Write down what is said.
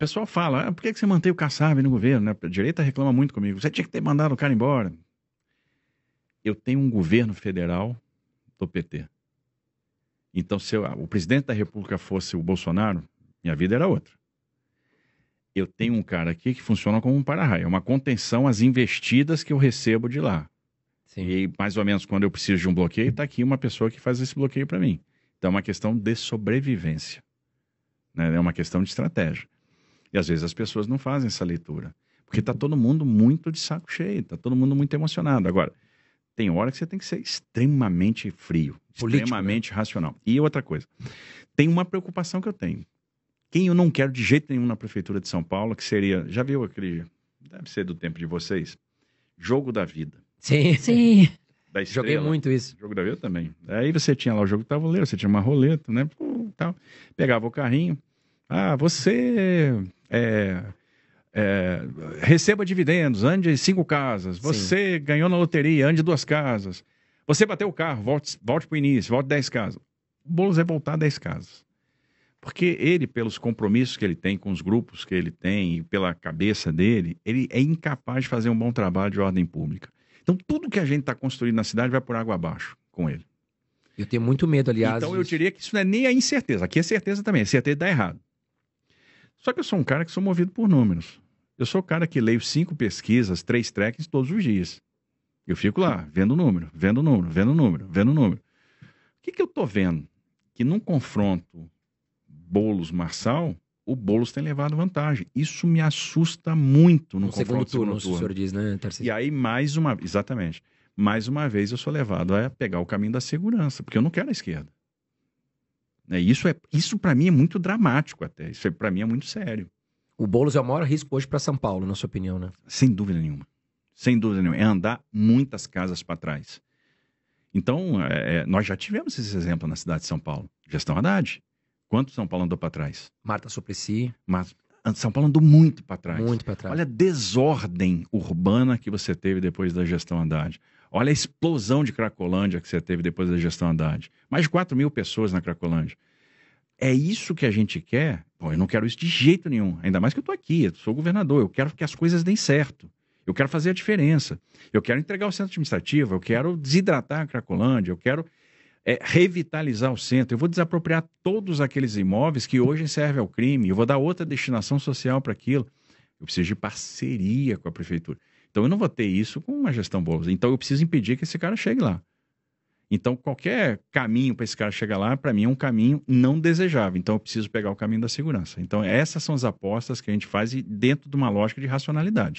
pessoal fala, ah, por que você mantém o Kassab no governo? Né? A direita reclama muito comigo, você tinha que ter mandado o cara embora. Eu tenho um governo federal do PT. Então, se eu, ah, o presidente da República fosse o Bolsonaro, minha vida era outra. Eu tenho um cara aqui que funciona como um para-raio, é uma contenção às investidas que eu recebo de lá. Sim. E mais ou menos quando eu preciso de um bloqueio, está aqui uma pessoa que faz esse bloqueio para mim. Então é uma questão de sobrevivência. Né? É uma questão de estratégia. E às vezes as pessoas não fazem essa leitura, porque está todo mundo muito de saco cheio, está todo mundo muito emocionado. Agora, tem hora que você tem que ser extremamente frio, Político, né? extremamente né? racional. E outra coisa, tem uma preocupação que eu tenho. Quem eu não quero de jeito nenhum na Prefeitura de São Paulo, que seria, já viu aquele, deve ser do tempo de vocês, Jogo da Vida. Sim, sim. Da Joguei muito isso. Jogo da Vida também. Aí você tinha lá o jogo do tabuleiro, você tinha uma roleta, né? tal. Pegava o carrinho. Ah, você é, é, receba dividendos, ande cinco casas. Você Sim. ganhou na loteria, ande duas casas. Você bateu o carro, volte, volte para o início, volte dez casas. O Boulos é voltar dez casas. Porque ele, pelos compromissos que ele tem com os grupos que ele tem e pela cabeça dele, ele é incapaz de fazer um bom trabalho de ordem pública. Então, tudo que a gente está construindo na cidade vai por água abaixo com ele. Eu tenho muito medo, aliás. Então, eu diria que isso não é nem a incerteza. Aqui é certeza também. A certeza dá errado. Só que eu sou um cara que sou movido por números. Eu sou o cara que leio cinco pesquisas, três tracks todos os dias. Eu fico lá, vendo o número, vendo o número, vendo o número, vendo o número. O que, que eu estou vendo? Que num confronto Boulos-Marçal, o Boulos tem levado vantagem. Isso me assusta muito no, no confronto segundo turno, segundo turno. O senhor diz, né, Tarcísio? E aí, mais uma... Exatamente. Mais uma vez, eu sou levado a pegar o caminho da segurança, porque eu não quero a esquerda. Né? Isso, é, isso para mim é muito dramático até, isso é, para mim é muito sério. O Boulos é o maior risco hoje para São Paulo, na sua opinião, né? Sem dúvida nenhuma. Sem dúvida nenhuma. É andar muitas casas para trás. Então, é, é, nós já tivemos esse exemplo na cidade de São Paulo. Gestão Haddad. Quanto São Paulo andou para trás? Marta Suplicy. Mas São Paulo andou muito para trás. Muito para trás. Olha a desordem urbana que você teve depois da gestão Haddad. Olha a explosão de Cracolândia que você teve depois da gestão Haddad. Mais de 4 mil pessoas na Cracolândia. É isso que a gente quer? Bom, eu não quero isso de jeito nenhum. Ainda mais que eu estou aqui, eu sou governador, eu quero que as coisas deem certo. Eu quero fazer a diferença. Eu quero entregar o centro administrativo, eu quero desidratar a Cracolândia, eu quero é, revitalizar o centro. Eu vou desapropriar todos aqueles imóveis que hoje servem ao crime, eu vou dar outra destinação social para aquilo. Eu preciso de parceria com a prefeitura. Então eu não vou ter isso com uma gestão boa. Então eu preciso impedir que esse cara chegue lá. Então, qualquer caminho para esse cara chegar lá, para mim, é um caminho não desejável. Então, eu preciso pegar o caminho da segurança. Então, essas são as apostas que a gente faz dentro de uma lógica de racionalidade.